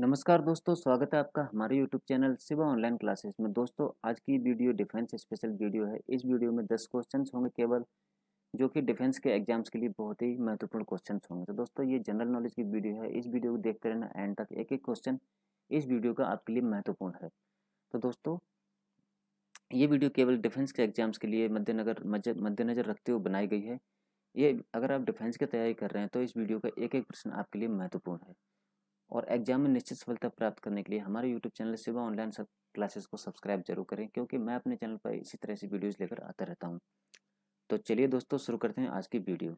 नमस्कार दोस्तों स्वागत है आपका हमारे YouTube channel Shiva online classes में दोस्तों आज की वीडियो डिफेंस स्पेशल वीडियो है इस वीडियो में 10 क्वेश्चंस होंगे केवल जो कि डिफेंस के एग्जाम्स के लिए बहुत ही महत्वपूर्ण क्वेश्चंस होंगे तो दोस्तों ये जनरल नॉलेज की वीडियो है इस वीडियो को देखते रहना एंड तक एक एक क्वेश्चन इस वीडियो का आपके लिए महत्वपूर्ण है तो दोस्तों ये वीडियो केवल डिफेंस के एग्जाम्स के लिए मद्देनगर मद्देनजर रखते हुए बनाई गई है ये अगर आप डिफेंस की तैयारी कर रहे हैं तो इस वीडियो का एक एक प्रश्न आपके लिए महत्वपूर्ण है और एग्जाम में निश्चित सफलता प्राप्त करने के लिए हमारे यूट्यूब चैनल शिवा ऑनलाइन सब क्लासेस को सब्सक्राइब जरूर करें क्योंकि मैं अपने चैनल पर इसी तरह से वीडियोज़ लेकर आता रहता हूँ तो चलिए दोस्तों शुरू करते हैं आज की वीडियो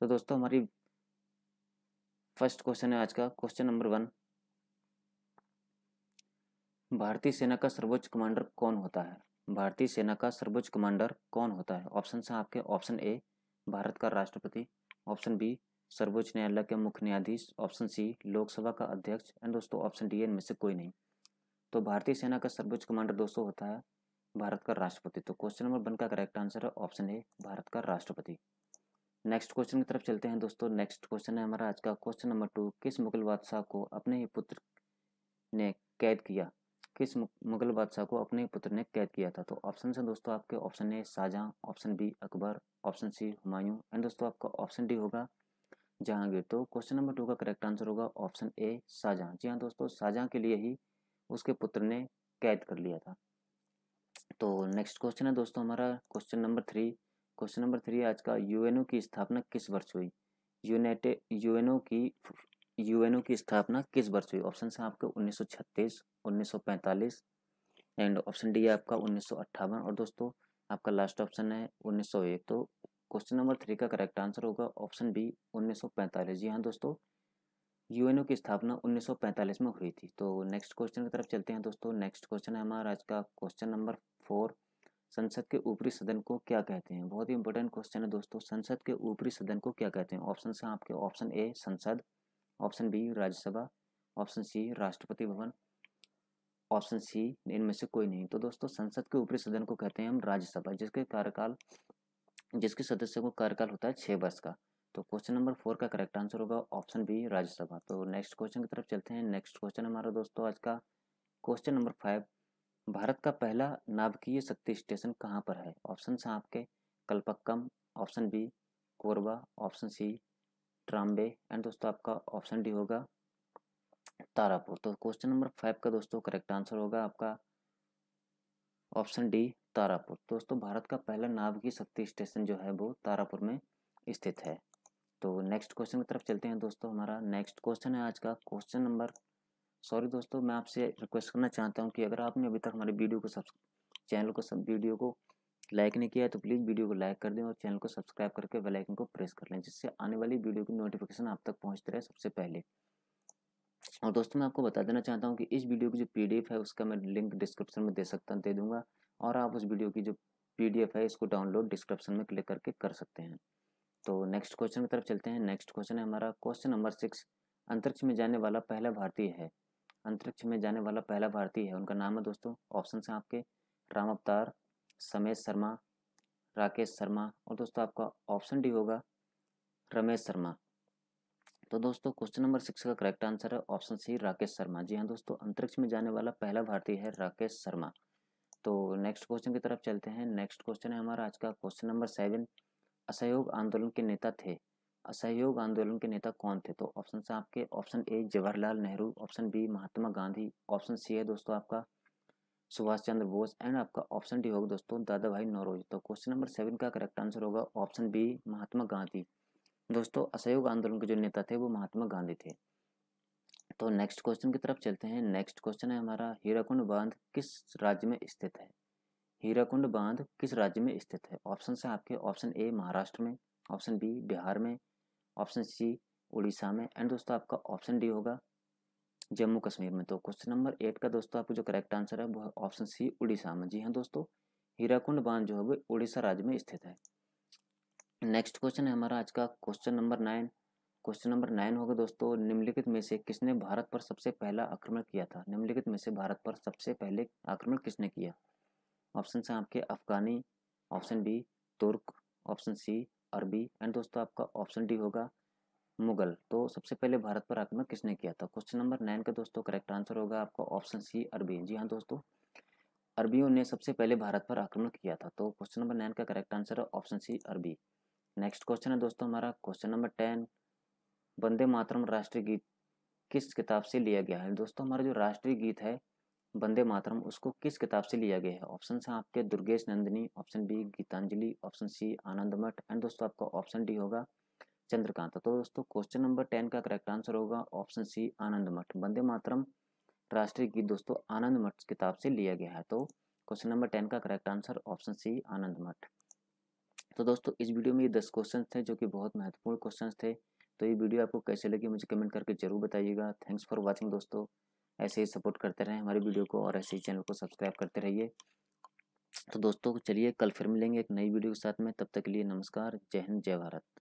तो दोस्तों हमारी फर्स्ट क्वेश्चन है आज का क्वेश्चन नंबर वन भारतीय सेना का सर्वोच्च कमांडर कौन होता है भारतीय सेना का सर्वोच्च कमांडर कौन होता है ऑप्शन हैं आपके ऑप्शन ए भारत का राष्ट्रपति ऑप्शन बी सर्वोच्च न्यायालय के मुख्य न्यायाधीश ऑप्शन सी लोकसभा का अध्यक्ष एंड दोस्तों ऑप्शन डी इनमें से कोई नहीं तो भारतीय सेना का सर्वोच्च कमांडर दोस्तों होता है भारत का राष्ट्रपति तो क्वेश्चन नंबर वन का करेक्ट आंसर है ऑप्शन ए भारत का राष्ट्रपति नेक्स्ट क्वेश्चन की तरफ चलते हैं दोस्तों नेक्स्ट क्वेश्चन है हमारा आज का क्वेश्चन नंबर टू किस मुगल बादशाह को अपने ही पुत्र ने कैद किया किस मुगल बादशाह को अपने पुत्र ने कैद किया था तो ऑप्शन है दोस्तों आपके option A Shahjahan option B Akbar option C Humayun and दोस्तों आपका ऑप्शन डी होगा जहांगीर तो क्वेश्चन नंबर टू का करेक्ट आंसर होगा ऑप्शन ए शाहजहां जी हाँ दोस्तों शाहजहां के लिए ही उसके पुत्र ने कैद कर लिया था तो नेक्स्ट क्वेश्चन है दोस्तों हमारा question number three question number three आज का यूएनओ की स्थापना किस वर्ष हुई यूनाइटेड यूएनओ की यूएनओ की स्थापना किस वर्ष हुई ऑप्शन है आपके 1936 1945 एंड ऑप्शन डी है आपका उन्नीस और दोस्तों आपका लास्ट ऑप्शन है 1901 तो क्वेश्चन नंबर थ्री का करेक्ट आंसर होगा ऑप्शन बी 1945 जी हाँ दोस्तों यूएनओ की स्थापना 1945 में हुई थी तो नेक्स्ट क्वेश्चन की तरफ चलते हैं दोस्तों नेक्स्ट क्वेश्चन है हमारा आज का क्वेश्चन नंबर फोर संसद के ऊपरी सदन को क्या कहते हैं बहुत ही इंपॉर्टेंट क्वेश्चन है दोस्तों संसद के ऊपरी सदन को क्या कहते हैं ऑप्शन हैं आपके ऑप्शन ए संसद option B Rajya Sabha option C Rashtrapati Bhavan option C इनमें से कोई नहीं तो दोस्तों संसद के ऊपरी सदन को कहते हैं हम राज्यसभा जिसके कार्यकाल जिसके सदस्य को कार्यकाल होता है छः वर्ष का तो क्वेश्चन नंबर फोर का करेक्ट आंसर होगा ऑप्शन बी राज्यसभा तो नेक्स्ट क्वेश्चन की तरफ चलते हैं नेक्स्ट क्वेश्चन हमारा दोस्तों आज का क्वेश्चन नंबर फाइव भारत का पहला नाभिकीय शक्ति स्टेशन कहाँ पर है ऑप्शन हैं आपके Kalpakkam option B Korba option C Trombay and दोस्तों आपका ऑप्शन डी होगा तारापुर तो क्वेश्चन नंबर फाइव का दोस्तों करेक्ट आंसर होगा आपका ऑप्शन डी तारापुर दोस्तों भारत का पहला नाभिकीय शक्ति स्टेशन जो है वो तारापुर में स्थित है तो नेक्स्ट क्वेश्चन की तरफ चलते हैं दोस्तों हमारा नेक्स्ट क्वेश्चन है आज का क्वेश्चन नंबर सॉरी दोस्तों मैं आपसे रिक्वेस्ट करना चाहता हूँ कि अगर आपने अभी तक हमारे वीडियो को सब चैनल को सब वीडियो को लाइक नहीं किया है तो प्लीज़ वीडियो को लाइक कर दें और चैनल को सब्सक्राइब करके बेल आइकन को प्रेस कर लें जिससे आने वाली वीडियो की नोटिफिकेशन आप तक पहुँचते रहे सबसे पहले और दोस्तों मैं आपको बता देना चाहता हूँ कि इस वीडियो की जो पीडीएफ है उसका मैं लिंक डिस्क्रिप्शन में दे सकता दे दूंगा और आप उस वीडियो की जो पी है इसको डाउनलोड डिस्क्रिप्शन में क्लिक करके कर सकते हैं तो नेक्स्ट क्वेश्चन की तरफ चलते हैं नेक्स्ट क्वेश्चन है हमारा क्वेश्चन नंबर सिक्स अंतरिक्ष में जाने वाला पहला भारतीय है अंतरिक्ष में जाने वाला पहला भारतीय है उनका नाम है दोस्तों ऑप्शन है आपके राम अवतार समेश शर्मा राकेश शर्मा और दोस्तों आपका ऑप्शन डी होगा रमेश शर्मा तो दोस्तों क्वेश्चन नंबर सिक्स का करेक्ट आंसर है ऑप्शन सी राकेश शर्मा जी हाँ दोस्तों अंतरिक्ष में जाने वाला पहला भारतीय है राकेश शर्मा तो नेक्स्ट क्वेश्चन की तरफ चलते हैं नेक्स्ट क्वेश्चन है हमारा आज का क्वेश्चन नंबर सेवन असहयोग आंदोलन के नेता थे असहयोग आंदोलन के नेता कौन थे तो ऑप्शन आपके option A Jawaharlal Nehru option B Mahatma Gandhi option C है दोस्तों आपका सुभाष चंद्र बोस एंड आपका ऑप्शन डी होगा दोस्तों दादा भाई नौरोज तो क्वेश्चन नंबर सेवन का करेक्ट आंसर होगा ऑप्शन बी महात्मा गांधी दोस्तों असहयोग आंदोलन के जो नेता थे वो महात्मा गांधी थे तो नेक्स्ट क्वेश्चन की तरफ चलते हैं नेक्स्ट क्वेश्चन है हमारा हीराकुंड बांध किस राज्य में स्थित है हीराकुंड बांध किस राज्य में स्थित है ऑप्शन है आपके ऑप्शन ए महाराष्ट्र में ऑप्शन बी बिहार में ऑप्शन सी उड़ीसा में एंड दोस्तों आपका ऑप्शन डी होगा जम्मू कश्मीर में तो क्वेश्चन नंबर एट का दोस्तों आपको जो करेक्ट आंसर है वो है ऑप्शन सी उड़ीसा में जी हाँ दोस्तों हीराकुंड बांध जो है वो उड़ीसा राज्य में स्थित है नेक्स्ट क्वेश्चन है हमारा आज का question number nine question number nine होगा दोस्तों निम्नलिखित में से किसने भारत पर सबसे पहला आक्रमण किया था निम्नलिखित में से भारत पर सबसे पहले आक्रमण किसने किया ऑप्शन से आपके अफगानी ऑप्शन बी तुर्क ऑप्शन सी अरबी एंड दोस्तों आपका ऑप्शन डी होगा मुगल तो सबसे पहले भारत पर आक्रमण किसने किया था क्वेश्चन नंबर नाइन का दोस्तों करेक्ट आंसर होगा आपका ऑप्शन सी अरबी जी हाँ दोस्तों अरबियों ने सबसे पहले भारत पर आक्रमण किया था तो क्वेश्चन नंबर नाइन का करेक्ट आंसर है ऑप्शन सी अरबी नेक्स्ट क्वेश्चन है दोस्तों हमारा question number ten Vande Mataram राष्ट्रीय गीत किस किताब से लिया गया है दोस्तों हमारा जो राष्ट्रीय गीत है वंदे मातरम उसको किस किताब से लिया गया है ऑप्शन है आपके Durgesh Nandini option B Gitanjali option C Anand Math and दोस्तों आपका ऑप्शन डी होगा चंद्रकांत तो दोस्तों क्वेश्चन नंबर टेन का करेक्ट आंसर होगा ऑप्शन सी आनंद मठ वंदे मातरम राष्ट्रीय गीत दोस्तों आनंद मठ किताब से लिया गया है तो क्वेश्चन नंबर टेन का correct answer option C Anand Math तो दोस्तों इस वीडियो में ये दस क्वेश्चन थे जो कि बहुत महत्वपूर्ण क्वेश्चन थे तो ये वीडियो आपको कैसे लगी मुझे कमेंट करके जरूर बताइएगा थैंक्स फॉर वॉचिंग दोस्तों ऐसे ही सपोर्ट करते रहें हमारे वीडियो को और ऐसे ही चैनल को सब्सक्राइब करते रहिए तो दोस्तों चलिए कल फिर मिलेंगे एक नई वीडियो के साथ में तब तक के लिए नमस्कार जय हिंद जय भारत